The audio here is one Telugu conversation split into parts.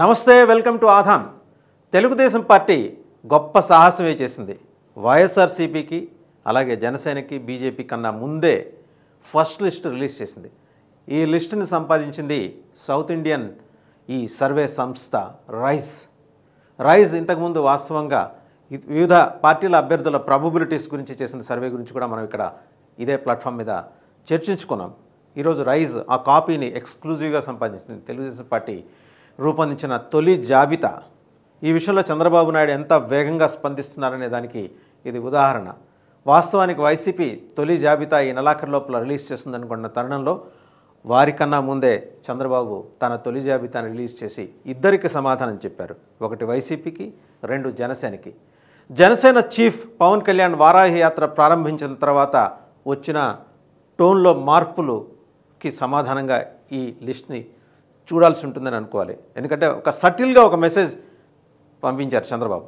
నమస్తే వెల్కమ్ టు ఆధాన్ తెలుగుదేశం పార్టీ గొప్ప సాహసమే చేసింది వైఎస్ఆర్సీపీకి అలాగే జనసేనకి బీజేపీ కన్నా ముందే ఫస్ట్ లిస్ట్ రిలీజ్ చేసింది ఈ లిస్టుని సంపాదించింది సౌత్ ఇండియన్ ఈ సర్వే సంస్థ రైస్ రైజ్ ఇంతకుముందు వాస్తవంగా వివిధ పార్టీల అభ్యర్థుల ప్రాబబిలిటీస్ గురించి చేసిన సర్వే గురించి కూడా మనం ఇక్కడ ఇదే ప్లాట్ఫామ్ మీద చర్చించుకున్నాం ఈరోజు రైజ్ ఆ కాపీని ఎక్స్క్లూజివ్గా సంపాదించింది తెలుగుదేశం పార్టీ రూపొందించిన తొలి జాబితా ఈ విషయంలో చంద్రబాబు నాయుడు ఎంత వేగంగా స్పందిస్తున్నారనే దానికి ఇది ఉదాహరణ వాస్తవానికి వైసీపీ తొలి జాబితా ఈ నెలాఖరు లోపల రిలీజ్ చేస్తుందనుకున్న తరుణంలో వారికన్నా ముందే చంద్రబాబు తన తొలి జాబితాను రిలీజ్ చేసి ఇద్దరికి సమాధానం చెప్పారు ఒకటి వైసీపీకి రెండు జనసేనకి జనసేన చీఫ్ పవన్ కళ్యాణ్ వారాహి యాత్ర ప్రారంభించిన తర్వాత వచ్చిన టోన్లో మార్పులుకి సమాధానంగా ఈ లిస్ట్ని చూడాల్సి ఉంటుందని అనుకోవాలి ఎందుకంటే ఒక సటిల్గా ఒక మెసేజ్ పంపించారు చంద్రబాబు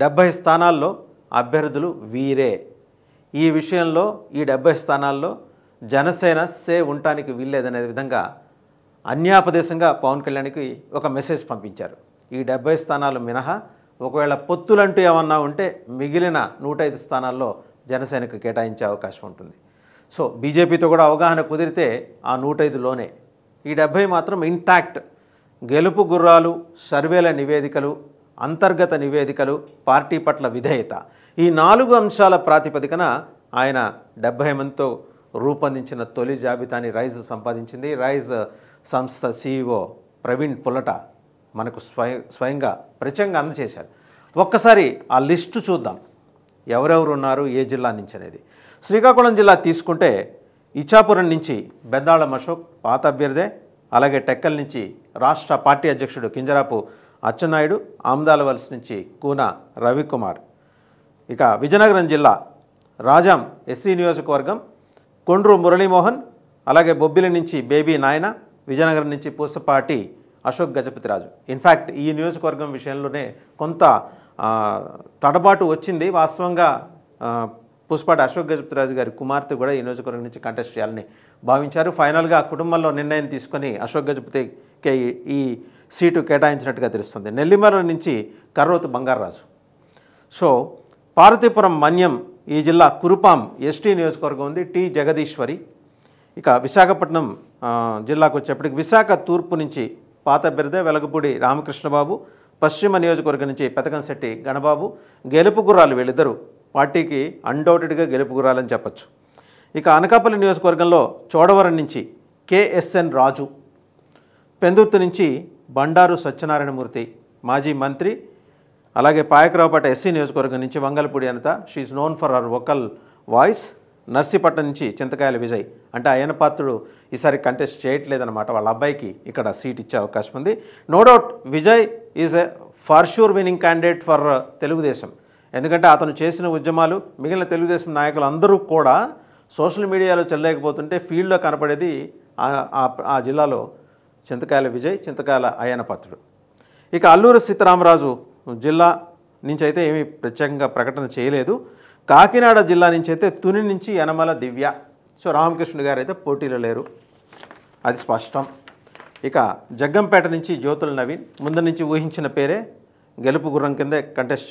డెబ్బై స్థానాల్లో అభ్యర్థులు వీరే ఈ విషయంలో ఈ డెబ్బై స్థానాల్లో జనసేన సే ఉండటానికి వీల్లేదనే విధంగా అన్యాపదేశంగా పవన్ కళ్యాణ్కి ఒక మెసేజ్ పంపించారు ఈ డెబ్బై స్థానాలు మినహా ఒకవేళ పొత్తులంటూ ఏమన్నా ఉంటే మిగిలిన నూట ఐదు స్థానాల్లో జనసేనకు కేటాయించే అవకాశం ఉంటుంది సో బీజేపీతో కూడా అవగాహన కుదిరితే ఆ నూట ఐదులోనే ఈ డెబ్భై మాత్రం ఇంటాక్ట్ గెలుపు గుర్రాలు సర్వేల నివేదికలు అంతర్గత నివేదికలు పార్టీ పట్ల విధేయత ఈ నాలుగు అంశాల ప్రాతిపదికన ఆయన డెబ్భై మందితో రూపొందించిన తొలి జాబితాని రైజ్ సంపాదించింది రైజ్ సంస్థ సీఈఓ e ప్రవీణ్ పులట మనకు స్వయం స్వయంగా ప్రత్యంగా అందజేశారు ఒక్కసారి ఆ లిస్టు చూద్దాం ఎవరెవరు ఉన్నారు ఏ జిల్లా నుంచి అనేది శ్రీకాకుళం జిల్లా తీసుకుంటే ఇచ్చాపురం నుంచి బెద్దాళం అశోక్ పాత అభ్యర్థే అలాగే టెక్కల్ నుంచి రాష్ట్ర పార్టీ అధ్యక్షుడు కింజరాపు అచ్చెన్నాయుడు ఆమ్దాలవలసి నుంచి కూన రవికుమార్ ఇక విజయనగరం జిల్లా రాజాం ఎస్సీ నియోజకవర్గం కొండ్రు మురళీమోహన్ అలాగే బొబ్బిలి నుంచి బేబీ నాయన విజయనగరం నుంచి పూసపాటి అశోక్ గజపతిరాజు ఇన్ఫ్యాక్ట్ ఈ నియోజకవర్గం విషయంలోనే కొంత తడబాటు వచ్చింది వాస్తవంగా పుష్పాటి అశోక్ గజపతిరాజు గారి కుమార్తె కూడా ఈ నియోజకవర్గం నుంచి కంటెస్ట్ చేయాలని భావించారు ఫైనల్గా కుటుంబంలో నిర్ణయం తీసుకొని అశోక్ గజపతికే ఈ సీటు కేటాయించినట్టుగా తెలుస్తుంది నెల్లిమర్ల నుంచి కర్రోతు బంగారరాజు సో పార్వతీపురం మన్యం ఈ జిల్లా కురుపాం ఎస్టీ నియోజకవర్గం ఉంది టి జగదీశ్వరి ఇక విశాఖపట్నం జిల్లాకు వచ్చేప్పటికి విశాఖ తూర్పు నుంచి పాత బిరదే వెలగపూడి రామకృష్ణబాబు పశ్చిమ నియోజకవర్గం నుంచి పెతకంశెట్టి గణబాబు గెలుపు గుర్రాలు వీళ్ళిద్దరూ పార్టీకి అన్డౌటెడ్గా గెలుపుకురాలని చెప్పచ్చు ఇక అనకాపల్లి నియోజకవర్గంలో చోడవరం నుంచి కేఎస్ఎన్ రాజు పెందుర్తి నుంచి బండారు సత్యనారాయణమూర్తి మాజీ మంత్రి అలాగే పాయకరావుపేట ఎస్సీ నియోజకవర్గం నుంచి Vangalapudi Anitha she known for our vocal voice Narsipatnam నుంచి చింతకాయల విజయ్ అంటే ఆయన పాత్రుడు ఈసారి కంటెస్ట్ చేయట్లేదన్నమాట వాళ్ళ అబ్బాయికి ఇక్కడ సీట్ ఇచ్చే అవకాశం ఉంది no doubt Vijay is a for sure winning candidate for Telugu Desam ఎందుకంటే అతను చేసిన ఉద్యమాలు మిగిలిన తెలుగుదేశం నాయకులు అందరూ కూడా సోషల్ మీడియాలో చెల్లలేకపోతుంటే ఫీల్డ్లో కనపడేది ఆ జిల్లాలో చింతకాయల విజయ్ చింతకాయల అయ్యనపాత్రుడు ఇక అల్లూరి సీతారామరాజు జిల్లా నుంచి అయితే ఏమీ ప్రత్యేకంగా ప్రకటన చేయలేదు కాకినాడ జిల్లా నుంచి అయితే తుని నుంచి యనమల దివ్య సో రామకృష్ణుడు గారు అయితే పోటీలో లేరు అది స్పష్టం ఇక జగ్గంపేట నుంచి జ్యోతుల నవీన్ ముందు నుంచి ఊహించిన పేరే గెలుపు గుర్రం కింద కంటెస్ట్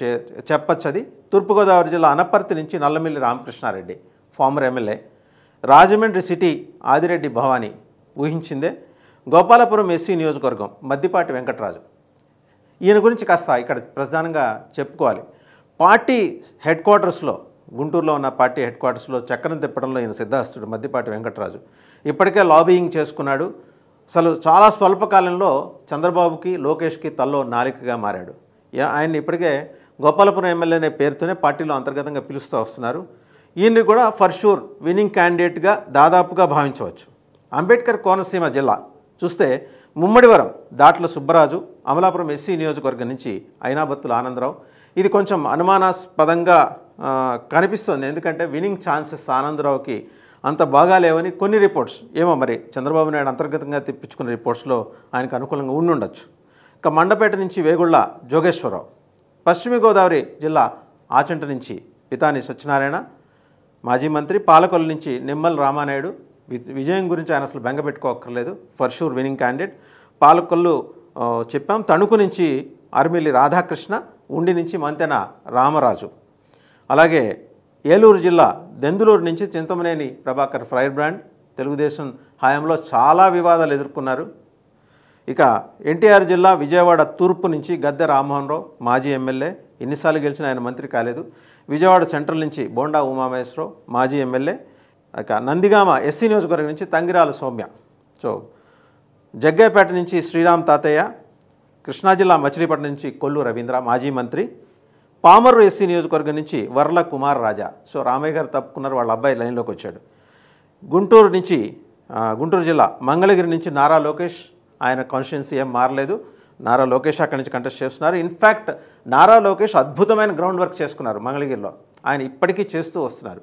చెప్పచ్చు అది తూర్పుగోదావరి జిల్లా అనపర్తి నుంచి Nallamilli Ramakrishna Reddy former MLA Rajahmundry city Adireddy Bhavani ఊహించిందే గోపాలపురం ఎస్సీ నియోజకవర్గం మద్దిపాటి వెంకటరాజు ఈయన గురించి కాస్త ఇక్కడ ప్రధానంగా చెప్పుకోవాలి పార్టీ హెడ్ క్వార్టర్స్లో గుంటూరులో ఉన్న పార్టీ హెడ్ క్వార్టర్స్లో చక్రం తిప్పడంలో ఈయన సిద్ధాస్తుడు మద్దిపాటి వెంకటరాజు ఇప్పటికే లాబీయింగ్ చేసుకున్నాడు అసలు చాలా స్వల్పకాలంలో చంద్రబాబుకి లోకేష్కి తల్లో నాలికగా మారాడు ఆయన ఇప్పటికే గోపాలపురం ఎమ్మెల్యే అనే పేరుతోనే పార్టీలో అంతర్గతంగా పిలుస్తూ వస్తున్నారు ఈయన్ని కూడా ఫర్ షూర్ విన్నింగ్ క్యాండిడేట్గా దాదాపుగా భావించవచ్చు అంబేద్కర్ కోనసీమ జిల్లా చూస్తే ముమ్మడివరం దాట్ల సుబ్బరాజు అమలాపురం ఎస్సీ నియోజకవర్గం నుంచి అయినాబత్తుల ఆనందరావు ఇది కొంచెం అనుమానాస్పదంగా కనిపిస్తుంది ఎందుకంటే విన్నింగ్ ఛాన్సెస్ ఆనందరావుకి అంత బాగా లేవని కొన్ని రిపోర్ట్స్ ఏమో మరి చంద్రబాబు నాయుడు అంతర్గతంగా తెప్పించుకున్న రిపోర్ట్స్లో ఆయనకు అనుకూలంగా ఉండుండొచ్చు ఇక మండపేట నుంచి వేగుళ్ళ జోగేశ్వరరావు పశ్చిమ గోదావరి జిల్లా ఆచంట నుంచి పితాని సత్యనారాయణ మాజీ మంత్రి పాలకొల్లు నుంచి నిమ్మల్ రామానాయుడు విజయం గురించి ఆయన అసలు బెంగ పెట్టుకోక్కర్లేదు for sure winning candidate Palakollu చెప్పాం తణుకు నుంచి అర్మిలి రాధాకృష్ణ ఉండి నుంచి మంతెన రామరాజు అలాగే ఏలూరు జిల్లా దెందులూరు నుంచి చింతమనేని ప్రభాకర్ ఫ్రైర్ బ్రాండ్ తెలుగుదేశం హయాంలో చాలా వివాదాలు ఎదుర్కొన్నారు ఇక ఎన్టీఆర్ జిల్లా విజయవాడ తూర్పు నుంచి గద్దె రామ్మోహన్ రావు మాజీ ఎమ్మెల్యే ఎన్నిసార్లు గెలిచిన ఆయన మంత్రి కాలేదు విజయవాడ సెంట్రల్ నుంచి బోండా ఉమామహేశ్వరరావు మాజీ ఎమ్మెల్యే ఇక నందిగామ ఎస్సీ నియోజకవర్గం నుంచి తంగిరాల సౌమ్య సో జగ్గేపేట నుంచి శ్రీరామ్ తాతయ్య కృష్ణా జిల్లా మచిలీపట్నం నుంచి కొల్లు రవీంద్ర మాజీ మంత్రి పామరు ఎస్సీ నియోజకవర్గం నుంచి వర్ల కుమార్ రాజా సో రామయ్య గారు తప్పుకున్నారు వాళ్ళ అబ్బాయి లైన్లోకి వచ్చాడు గుంటూరు నుంచి గుంటూరు జిల్లా మంగళగిరి నుంచి నారా లోకేష్ ఆయన కాన్స్టిట్యున్సీ ఏం మారలేదు నారా లోకేష్ అక్కడి నుంచి కంటెస్ట్ చేస్తున్నారు ఇన్ఫ్యాక్ట్ నారా లోకేష్ అద్భుతమైన గ్రౌండ్ వర్క్ చేసుకున్నారు మంగళగిరిలో ఆయన ఇప్పటికీ చేస్తూ వస్తున్నారు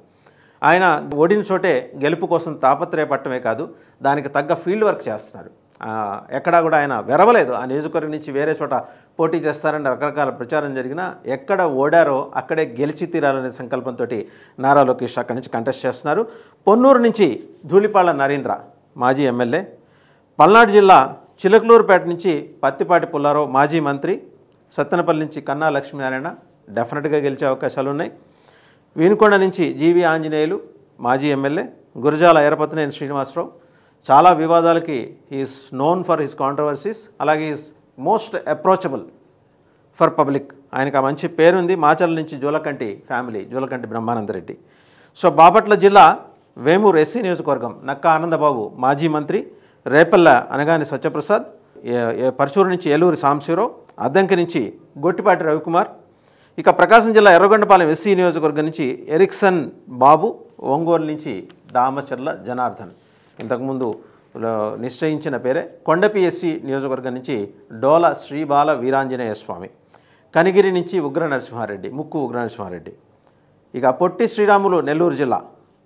ఆయన ఓడిన చోటే గెలుపు కోసం తాపత్రయపట్టమే కాదు దానికి తగ్గ ఫీల్డ్ వర్క్ చేస్తున్నారు ఎక్కడా కూడా ఆయన వెరవలేదు ఆ నియోజకవర్గం నుంచి వేరే చోట పోటీ చేస్తారని రకరకాల ప్రచారం జరిగినా ఎక్కడ ఓడారో అక్కడే గెలిచి తీరాలనే సంకల్పంతో నారా లోకేష్ అక్కడి నుంచి కంటెస్ట్ చేస్తున్నారు పొన్నూరు నుంచి ధూళిపాళ్ల నరేంద్ర మాజీ ఎమ్మెల్యే పల్నాడు జిల్లా చిలకలూరుపేట నుంచి పత్తిపాటి పుల్లారావు మాజీ మంత్రి సత్తెనపల్లి నుంచి కన్నా లక్ష్మీనారాయణ డెఫినెట్గా గెలిచే అవకాశాలు ఉన్నాయి వీనుకొండ నుంచి జీవి ఆంజనేయులు మాజీ ఎమ్మెల్యే గురజాల ఎరపతినేని శ్రీనివాసరావు చాలా వివాదాలకి is known for his controversies అలాగే is most approachable for public ఆయనకు ఆ మంచి పేరుంది మాచల్ నుంచి జూలకంటి ఫ్యామిలీ జూలకంటి బ్రహ్మానందరెడ్డి సో బాపట్ల జిల్లా వేమూరు ఎస్సీ నియోజకవర్గం నక్కా ఆనందబాబు మాజీ మంత్రి రేపల్ల అనగాని సత్యప్రసాద్ పరచూరు నుంచి ఏలూరు సాంశీరావు అద్దంకి నుంచి గొట్టిపాటి రవికుమార్ ఇక ప్రకాశం జిల్లా ఎర్రగొండపాలెం ఎస్సీ నియోజకవర్గం నుంచి ఎరిక్సన్ బాబు ఒంగోలు నుంచి దామచర్ల జనార్దన్ ఇంతకుముందు నిశ్చయించిన పేరే కొండపి ఎస్సీ నియోజకవర్గం నుంచి డోల శ్రీబాల వీరాంజనేయ స్వామి కనిగిరి నుంచి ఉగ్ర నరసింహారెడ్డి ముక్కు ఉగ్ర నరసింహారెడ్డి ఇక పొట్టి శ్రీరాములు నెల్లూరు జిల్లా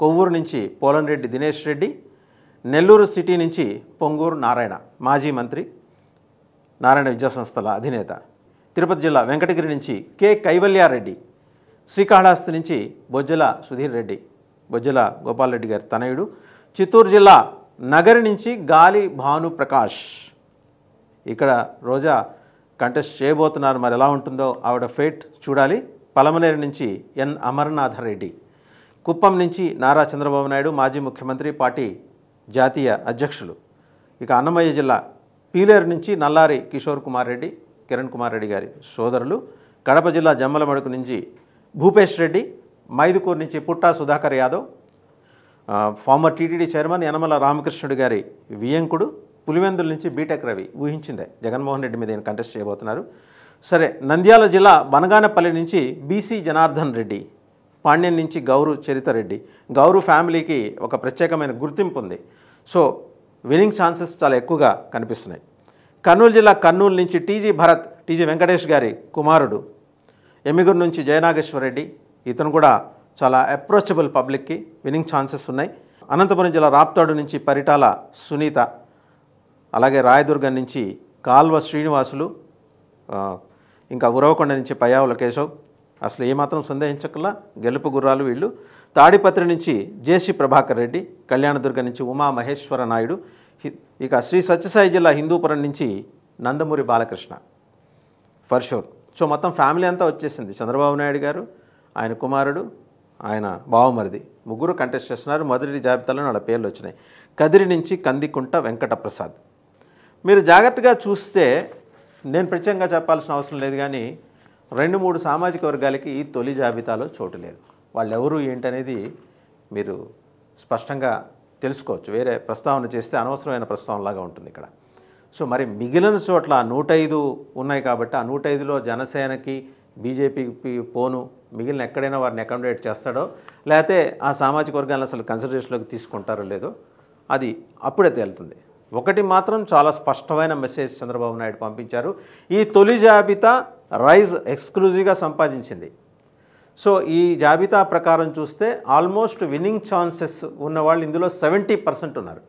కొవ్వూరు నుంచి పోలన్రెడ్డి దినేష్ రెడ్డి నెల్లూరు సిటీ నుంచి పొంగూరు నారాయణ మాజీ మంత్రి నారాయణ విద్యాసంస్థల అధినేత తిరుపతి జిల్లా వెంకటగిరి నుంచి కె కైవల్యారెడ్డి శ్రీకాళహస్తి నుంచి బొజ్జల సుధీర్ రెడ్డి బొజ్జల గోపాలరెడ్డి గారి తనయుడు చిత్తూరు జిల్లా నగరి నుంచి గాలి భాను ప్రకాష్ ఇక్కడ రోజా కంటెస్ట్ చేయబోతున్నారు మరి ఎలా ఉంటుందో ఆవిడ ఫేట్ చూడాలి పలమనేరు నుంచి ఎన్ అమర్నాథ రెడ్డి కుప్పం నుంచి నారా చంద్రబాబు నాయుడు మాజీ ముఖ్యమంత్రి పార్టీ జాతీయ అధ్యక్షులు ఇక అన్నమయ్య జిల్లా పీలేరు నుంచి నల్లారి కిషోర్ కుమార్ రెడ్డి కిరణ్ కుమార్ రెడ్డి గారి సోదరులు కడప జిల్లా జమ్మలమడుకు నుంచి భూపేష్ రెడ్డి మైదుకూరు నుంచి Putta Sudhakar Yadav former TTD chairman Yanamala Ramakrishnudu గారి వియంకుడు పులివెందుల నుంచి బీటెక్ రవి ఊహించిందే జగన్మోహన్ రెడ్డి మీద కంటెస్ట్ చేయబోతున్నారు సరే నంద్యాల జిల్లా బనగానపల్లి నుంచి బీసీ జనార్దన్ రెడ్డి పాండ్యం నుంచి గౌరు చరితారెడ్డి గౌరు ఫ్యామిలీకి ఒక ప్రత్యేకమైన గుర్తింపు ఉంది సో విన్నింగ్ ఛాన్సెస్ చాలా ఎక్కువగా కనిపిస్తున్నాయి కర్నూలు జిల్లా కర్నూలు నుంచి టీజీ భరత్ టీజీ వెంకటేష్ గారి కుమారుడు ఎమ్మిగురు నుంచి జయనాగేశ్వర రెడ్డి ఇతను కూడా చాలా అప్రోచబుల్ పబ్లిక్కి విన్నింగ్ ఛాన్సెస్ ఉన్నాయి అనంతపురం జిల్లా రాప్తాడు నుంచి పరిటాల సునీత అలాగే రాయదుర్గం నుంచి కాల్వ శ్రీనివాసులు ఇంకా ఉరవకొండ నుంచి పయావుల కేశవ్ అసలు ఏమాత్రం సందేహించకుండా గెలుపు గుర్రాలు వీళ్ళు తాడిపత్రి నుంచి జేసీ ప్రభాకర్ రెడ్డి కళ్యాణదుర్గ నుంచి ఉమా మహేశ్వర నాయుడు ఇక శ్రీ సత్యసాయి జిల్లా హిందూపురం నుంచి Nandamuri Balakrishna for sure so మొత్తం ఫ్యామిలీ అంతా వచ్చేసింది చంద్రబాబు నాయుడు గారు ఆయన కుమారుడు ఆయన బావమరిది ముగ్గురు కంటెస్ట్ చేస్తున్నారు మొదటి జాబితాలో వాళ్ళ పేర్లు వచ్చినాయి కదిరి నుంచి కందికుంట వెంకట ప్రసాద్ మీరు జాగ్రత్తగా చూస్తే నేను ప్రత్యేకంగా చెప్పాల్సిన అవసరం లేదు కానీ రెండు మూడు సామాజిక వర్గాలకి ఈ తొలి జాబితాలో చోటు లేదు వాళ్ళెవరు ఏంటనేది మీరు స్పష్టంగా తెలుసుకోవచ్చు వేరే ప్రస్తావన చేస్తే అనవసరమైన ప్రస్తావనలాగా ఉంటుంది ఇక్కడ సో మరి మిగిలిన చోట్ల నూట ఐదు ఉన్నాయి కాబట్టి ఆ నూట ఐదులో జనసేనకి బీజేపీకి పోను మిగిలిన ఎక్కడైనా వారిని అకామిడేట్ చేస్తాడో లేకపోతే ఆ సామాజిక వర్గాలను అసలు కన్సిడరేషన్లోకి తీసుకుంటారో లేదో అది అప్పుడే తేలుతుంది ఒకటి మాత్రం చాలా స్పష్టమైన మెసేజ్ చంద్రబాబు నాయుడు పంపించారు ఈ తొలి జాబితా రైజ్ ఎక్స్క్లూజివ్గా సంపాదించింది సో ఈ జాబితా ప్రకారం చూస్తే ఆల్మోస్ట్ విన్నింగ్ ఛాన్సెస్ ఉన్నవాళ్ళు ఇందులో సెవెంటీ పర్సెంట్ ఉన్నారు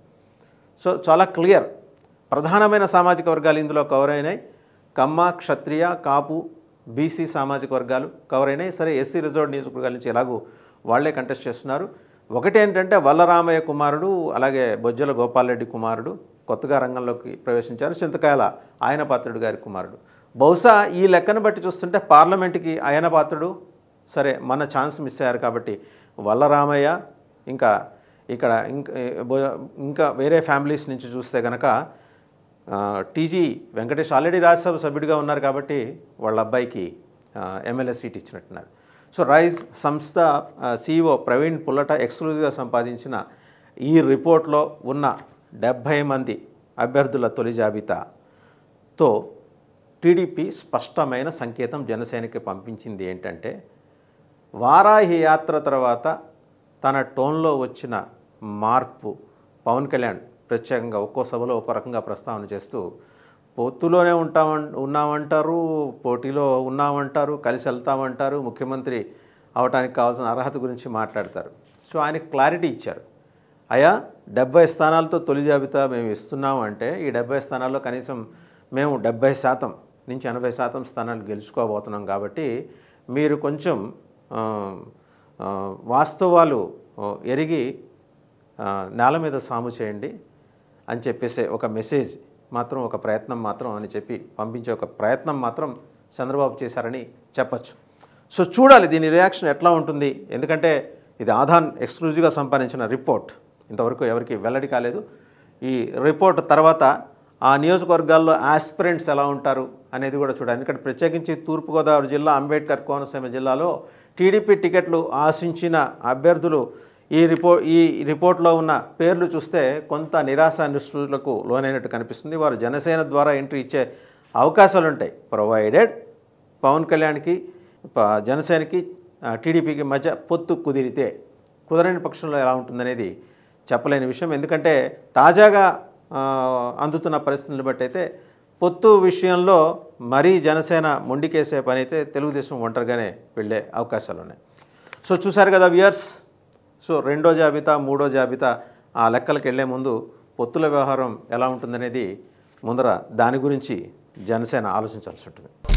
సో చాలా క్లియర్ ప్రధానమైన సామాజిక వర్గాలు ఇందులో కవర్ అయినాయి కమ్మ క్షత్రియ కాపు బీసీ సామాజిక వర్గాలు కవర్ అయినాయి సరే ఎస్సీ రిజర్వ్డ్ నియోజకవర్గాల నుంచి ఎలాగూ వాళ్లే కంటెస్ట్ చేస్తున్నారు ఒకటి ఏంటంటే వల్లరామయ్య కుమారుడు అలాగే బొజ్జల గోపాలరెడ్డి కుమారుడు కొత్తగా రంగంలోకి ప్రవేశించారు చింతకాయల ఆయన పాత్రుడు గారి కుమారుడు బహుశా ఈ లెక్కను బట్టి చూస్తుంటే పార్లమెంటుకి అయన పాత్రుడు సరే మన ఛాన్స్ మిస్ అయ్యారు కాబట్టి వల్లరామయ్య ఇంకా ఇక్కడ ఇంకా ఇంకా వేరే ఫ్యామిలీస్ నుంచి చూస్తే కనుక టీజీ వెంకటేష్ ఆల్రెడీ రాజ్యసభ సభ్యుడిగా ఉన్నారు కాబట్టి వాళ్ళ అబ్బాయికి ఎమ్మెల్యే సీట్ ఇచ్చినట్టున్నారు సో రైజ్ సంస్థ సిఇఓ ప్రవీణ్ పుల్లట ఎక్స్క్లూజివ్గా సంపాదించిన ఈ రిపోర్ట్లో ఉన్న డెబ్భై మంది అభ్యర్థుల తొలి జాబితాతో టీడీపీ స్పష్టమైన సంకేతం జనసేనకి పంపించింది ఏంటంటే వారాహి యాత్ర తర్వాత తన టోన్లో వచ్చిన మార్పు పవన్ కళ్యాణ్ ప్రత్యేకంగా ఒక్కో సభలో ఒక్కో రకంగా ప్రస్తావన చేస్తూ పొత్తులోనే ఉంటామం ఉన్నామంటారు పోటీలో ఉన్నామంటారు కలిసి వెళ్తామంటారు ముఖ్యమంత్రి అవడానికి కావాల్సిన అర్హత గురించి మాట్లాడతారు సో ఆయన క్లారిటీ ఇచ్చారు అయా డెబ్బై స్థానాలతో తొలి జాబితా మేము ఇస్తున్నాం అంటే ఈ డెబ్బై స్థానాల్లో కనీసం మేము డెబ్బై శాతం నుంచి ఎనభై శాతం స్థానాలు గెలుచుకోబోతున్నాం కాబట్టి మీరు కొంచెం వాస్తవాలు ఎరిగి నేల మీద సాము చేయండి అని చెప్పేసే ఒక మెసేజ్ మాత్రం ఒక ప్రయత్నం మాత్రం అని చెప్పి పంపించే ఒక ప్రయత్నం మాత్రం చంద్రబాబు చేశారని చెప్పచ్చు సో చూడాలి దీని రియాక్షన్ ఎట్లా ఉంటుంది ఎందుకంటే ఇది ఆధాన్ ఎక్స్క్లూజివ్గా సంపాదించిన రిపోర్ట్ ఇంతవరకు ఎవరికి వెల్లడి కాలేదు ఈ రిపోర్ట్ తర్వాత ఆ నియోజకవర్గాల్లో ఆస్పిరెంట్స్ ఎలా ఉంటారు అనేది కూడా చూడాలి ఎందుకంటే ప్రత్యేకించి తూర్పుగోదావరి జిల్లా అంబేద్కర్ కోనసీమ జిల్లాలో టీడీపీ టికెట్లు ఆశించిన అభ్యర్థులు ఈ రిపో ఈ రిపోర్ట్లో ఉన్న పేర్లు చూస్తే కొంత నిరాశ నిస్పృతులకు లోనైనట్టు కనిపిస్తుంది వారు జనసేన ద్వారా ఎంట్రీ ఇచ్చే అవకాశాలు ఉంటాయి ప్రొవైడెడ్ పవన్ కళ్యాణ్కి జనసేనకి టీడీపీకి మధ్య పొత్తు కుదిరితే కుదరని పక్షంలో ఎలా ఉంటుందనేది చెప్పలేని విషయం ఎందుకంటే తాజాగా అందుతున్న పరిస్థితులను బట్టి అయితే పొత్తు విషయంలో మరీ జనసేన మొండికేసే పని అయితే తెలుగుదేశం ఒంటరిగానే వెళ్ళే అవకాశాలు ఉన్నాయి సో చూశారు కదా వ్యూయర్స్ సో రెండో జాబితా మూడో జాబితా ఆ లెక్కలకు వెళ్లే ముందు పొత్తుల వ్యవహారం ఎలా ఉంటుందనేది ముందర దాని గురించి జనసేన ఆలోచించాల్సి ఉంటుంది